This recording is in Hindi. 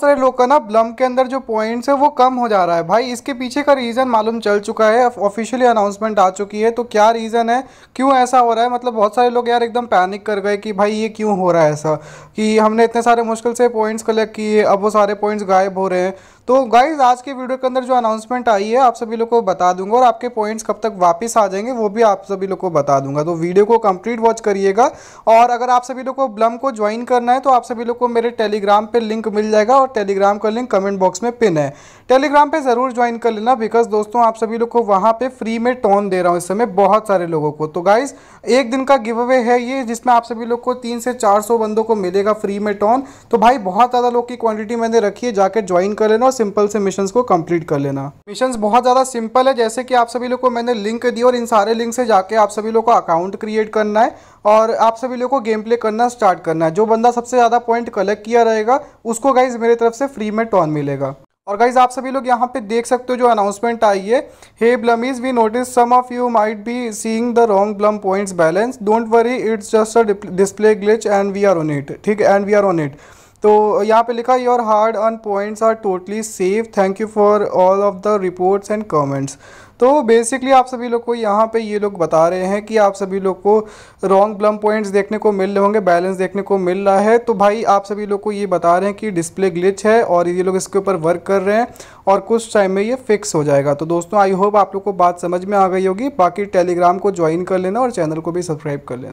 सारे लोग का ना ब्लम के अंदर जो पॉइंट्स है वो कम हो जा रहा है भाई इसके पीछे का रीज़न मालूम चल चुका है ऑफिशियली अनाउंसमेंट आ चुकी है तो क्या रीज़न है क्यों ऐसा हो रहा है मतलब बहुत सारे लोग यार एकदम पैनिक कर गए कि भाई ये क्यों हो रहा है ऐसा कि हमने इतने सारे मुश्किल से पॉइंट्स कलेक्ट किए अब वो सारे पॉइंट्स गायब हो रहे हैं तो गाइज आज के वीडियो के अंदर जो अनाउंसमेंट आई है आप सभी लोग को बता दूंगा और आपके पॉइंट्स कब तक वापस आ जाएंगे वो भी आप सभी लोग को बता दूंगा तो वीडियो को कंप्लीट वॉच करिएगा और अगर आप सभी लोग को ब्लम को ज्वाइन करना है तो आप सभी लोग को मेरे टेलीग्राम पर लिंक मिल जाएगा और टेलीग्राम का लिंक कमेंट बॉक्स में पिन है टेलीग्राम पर ज़रूर ज्वाइन कर लेना बिकॉज दोस्तों आप सभी लोग को वहाँ पर फ्री में टोन दे रहा हूँ इस समय बहुत सारे लोगों को तो गाइज एक दिन का गिव अवे है ये जिसमें आप सभी लोग को तीन से चार बंदों को मिलेगा फ्री में टोन तो भाई बहुत ज़्यादा लोग की क्वान्टिटी मैंने रखी है जाकर ज्वाइन कर लेना सिंपल से मिशन को कम्प्लीट कर लेना मिशन बहुत ज़्यादा सिंपल है जैसे कि आप सभी लोग को मैंने लिंक दी और इन सारे लिंक से जाके आप सभी लोग को अकाउंट क्रिएट करना है और आप सभी लोग को गेम प्ले करना स्टार्ट करना है जो बंदा सबसे ज़्यादा पॉइंट कलेक्ट किया रहेगा उसको गाइज मेरे तरफ से फ्री में टॉन मिलेगा और गाइज आप सभी लोग यहाँ पे देख सकते हो जो अनाउंसमेंट आई है hey Blumies we notice some of you might be seeing the wrong Blum points balance don't worry it's just a display glitch and we are on it ठीक है and we are on it तो यहाँ पे लिखा your hard earn points are totally safe thank you for all of the reports and comments तो बेसिकली आप सभी लोग को यहाँ पे ये लोग बता रहे हैं कि आप सभी लोग को रॉन्ग ब्लम पॉइंट्स देखने को मिल रहे होंगे बैलेंस देखने को मिल रहा है तो भाई आप सभी लोग को ये बता रहे हैं कि डिस्प्ले ग्लिच है और ये लोग इसके ऊपर वर्क कर रहे हैं और कुछ टाइम में ये फिक्स हो जाएगा तो दोस्तों आई होप आप लोग को बात समझ में आ गई होगी बाकी टेलीग्राम को ज्वाइन कर लेना और चैनल को भी सब्सक्राइब कर लेना